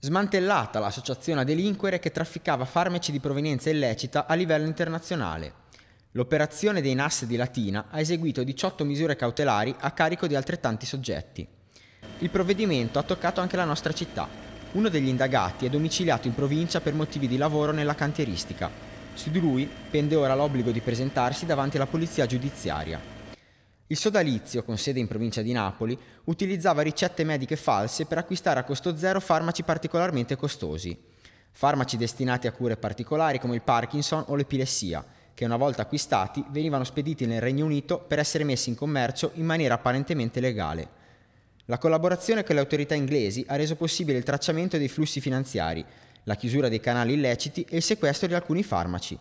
Smantellata l'associazione a delinquere che trafficava farmaci di provenienza illecita a livello internazionale. L'operazione dei NAS di Latina ha eseguito 18 misure cautelari a carico di altrettanti soggetti. Il provvedimento ha toccato anche la nostra città. Uno degli indagati è domiciliato in provincia per motivi di lavoro nella cantieristica. Su di lui pende ora l'obbligo di presentarsi davanti alla polizia giudiziaria. Il sodalizio, con sede in provincia di Napoli, utilizzava ricette mediche false per acquistare a costo zero farmaci particolarmente costosi. Farmaci destinati a cure particolari come il Parkinson o l'epilessia, che una volta acquistati venivano spediti nel Regno Unito per essere messi in commercio in maniera apparentemente legale. La collaborazione con le autorità inglesi ha reso possibile il tracciamento dei flussi finanziari, la chiusura dei canali illeciti e il sequestro di alcuni farmaci.